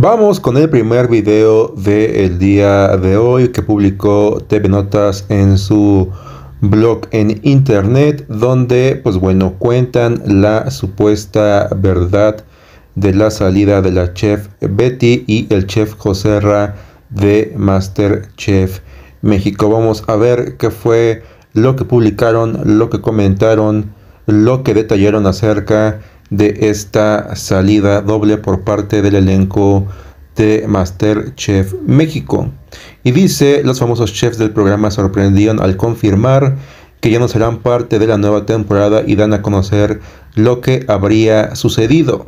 Vamos con el primer video del día de hoy que publicó TV Notas en su blog en internet donde pues bueno cuentan la supuesta verdad de la salida de la chef Betty y el chef José Ra de Masterchef México. Vamos a ver qué fue lo que publicaron, lo que comentaron, lo que detallaron acerca de esta salida doble por parte del elenco de Masterchef México. Y dice, los famosos chefs del programa sorprendieron al confirmar que ya no serán parte de la nueva temporada y dan a conocer lo que habría sucedido.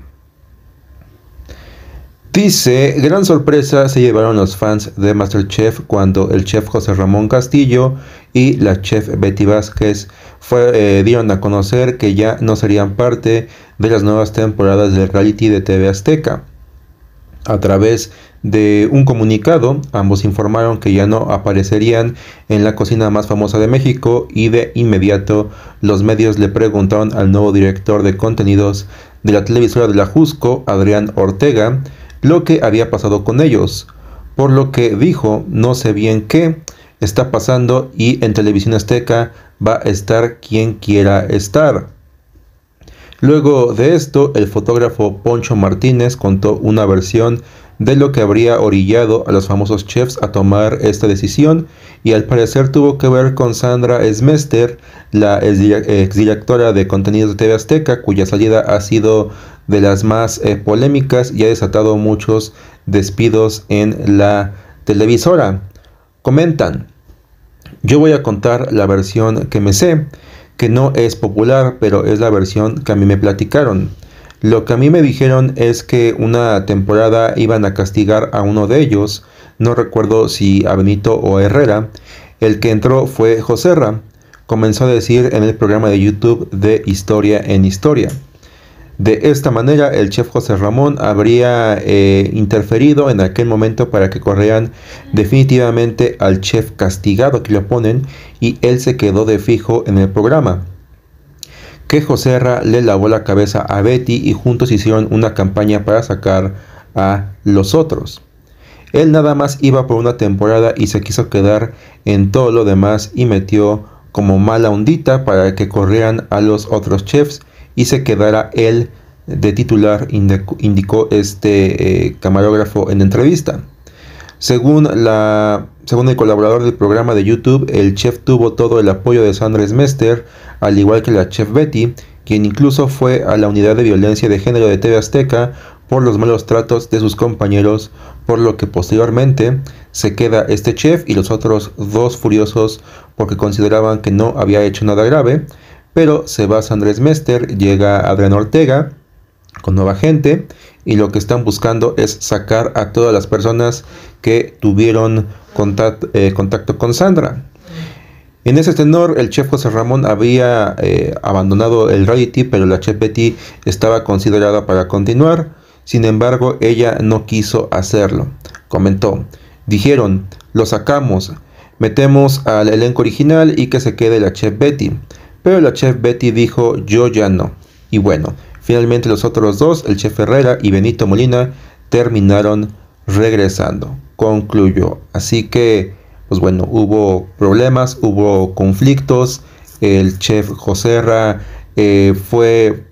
Dice, gran sorpresa se llevaron los fans de Masterchef cuando el chef José Ramón Castillo y la chef Betty Vázquez eh, dieron a conocer que ya no serían parte de las nuevas temporadas de reality de TV Azteca. A través de un comunicado, ambos informaron que ya no aparecerían en la cocina más famosa de México y de inmediato los medios le preguntaron al nuevo director de contenidos de la televisora de la Jusco, Adrián Ortega, lo que había pasado con ellos, por lo que dijo no sé bien qué está pasando y en televisión azteca va a estar quien quiera estar. Luego de esto, el fotógrafo Poncho Martínez contó una versión de lo que habría orillado a los famosos chefs a tomar esta decisión y al parecer tuvo que ver con Sandra Smester, la exdirectora de contenidos de TV Azteca, cuya salida ha sido de las más eh, polémicas y ha desatado muchos despidos en la televisora. Comentan. Yo voy a contar la versión que me sé, que no es popular, pero es la versión que a mí me platicaron. Lo que a mí me dijeron es que una temporada iban a castigar a uno de ellos, no recuerdo si a Benito o Herrera, el que entró fue José Joserra, comenzó a decir en el programa de YouTube de Historia en Historia. De esta manera, el chef José Ramón habría eh, interferido en aquel momento para que corrieran definitivamente al chef castigado que lo ponen y él se quedó de fijo en el programa que Ramón le lavó la cabeza a Betty y juntos hicieron una campaña para sacar a los otros. Él nada más iba por una temporada y se quiso quedar en todo lo demás y metió como mala ondita para que corrieran a los otros chefs y se quedará él de titular, indicó este eh, camarógrafo en entrevista. Según, la, según el colaborador del programa de YouTube, el chef tuvo todo el apoyo de Sandra Smester, al igual que la chef Betty, quien incluso fue a la unidad de violencia de género de TV Azteca por los malos tratos de sus compañeros, por lo que posteriormente se queda este chef y los otros dos furiosos porque consideraban que no había hecho nada grave, pero se va Andrés Mester, llega Adrián Ortega con nueva gente y lo que están buscando es sacar a todas las personas que tuvieron eh, contacto, con Sandra. En ese tenor, el chef José Ramón había eh, abandonado el reality, pero la chef Betty estaba considerada para continuar. Sin embargo, ella no quiso hacerlo. Comentó, dijeron, lo sacamos, metemos al elenco original y que se quede la chef Betty. Pero la chef Betty dijo, yo ya no. Y bueno, finalmente los otros dos, el chef Herrera y Benito Molina, terminaron regresando. Concluyó. Así que, pues bueno, hubo problemas, hubo conflictos. El chef José Herrera eh, fue,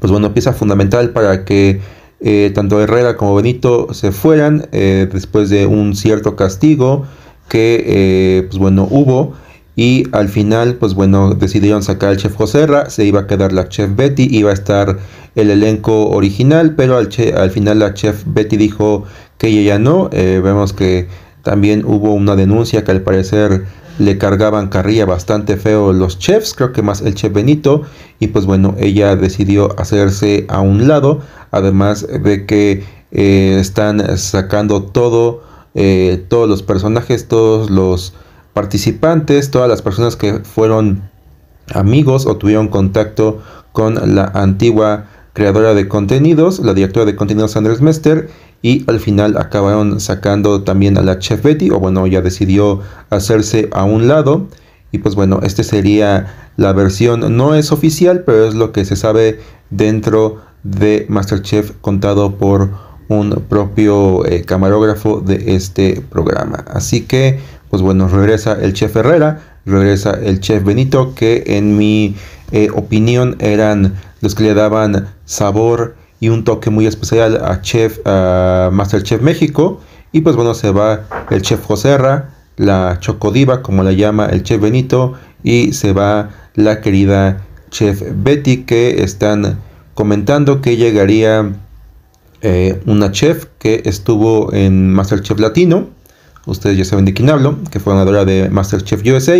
pues bueno, pieza fundamental para que eh, tanto Herrera como Benito se fueran eh, después de un cierto castigo que, pues bueno, hubo. Y al final, pues bueno, decidieron sacar al chef Joserra, se iba a quedar la chef Betty, iba a estar el elenco original, pero al, final la chef Betty dijo que ella ya no. Eh, vemos que también hubo una denuncia que al parecer le cargaban carrilla bastante feo los chefs, creo que más el chef Benito, y pues bueno, ella decidió hacerse a un lado, además de que eh, están sacando todo, eh, todos los personajes, todos los participantes, todas las personas que fueron amigos o tuvieron contacto con la antigua creadora de contenidos, la directora de contenidos Andrés Mester, y al final acabaron sacando también a la chef Betty, o bueno, ya decidió hacerse a un lado. Y pues bueno, este sería la versión, no es oficial, pero es lo que se sabe dentro de Masterchef contado por un propio eh, camarógrafo de este programa. Así que pues bueno, regresa el chef Herrera, regresa el chef Benito, que en mi eh, opinión eran los que le daban sabor y un toque muy especial a chef Masterchef México. Y pues bueno, se va el chef Joserra, la Chocodiva, como la llama el chef Benito, y se va la querida chef Betty, que están comentando que llegaría eh, una chef que estuvo en Masterchef Latino ustedes ya saben de quién hablo, que fue ganadora de Masterchef USA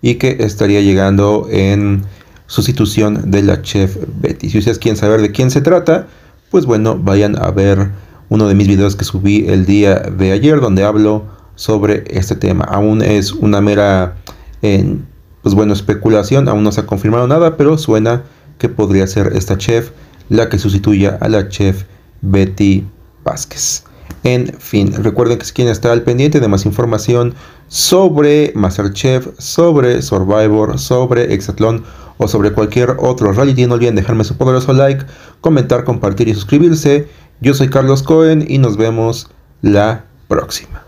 y que estaría llegando en sustitución de la chef Betty. Si ustedes quieren saber de quién se trata, pues bueno, vayan a ver uno de mis videos que subí el día de ayer donde hablo sobre este tema. Aún es una mera, eh, pues bueno, especulación, aún no se ha confirmado nada, pero suena que podría ser esta chef la que sustituya a la chef Betty Vázquez. En fin, recuerden que es quien está al pendiente de más información sobre Masterchef, sobre Survivor, sobre Exatlón o sobre cualquier otro reality. No olviden dejarme su poderoso like, comentar, compartir y suscribirse. Yo soy Carlos Cohen y nos vemos la próxima.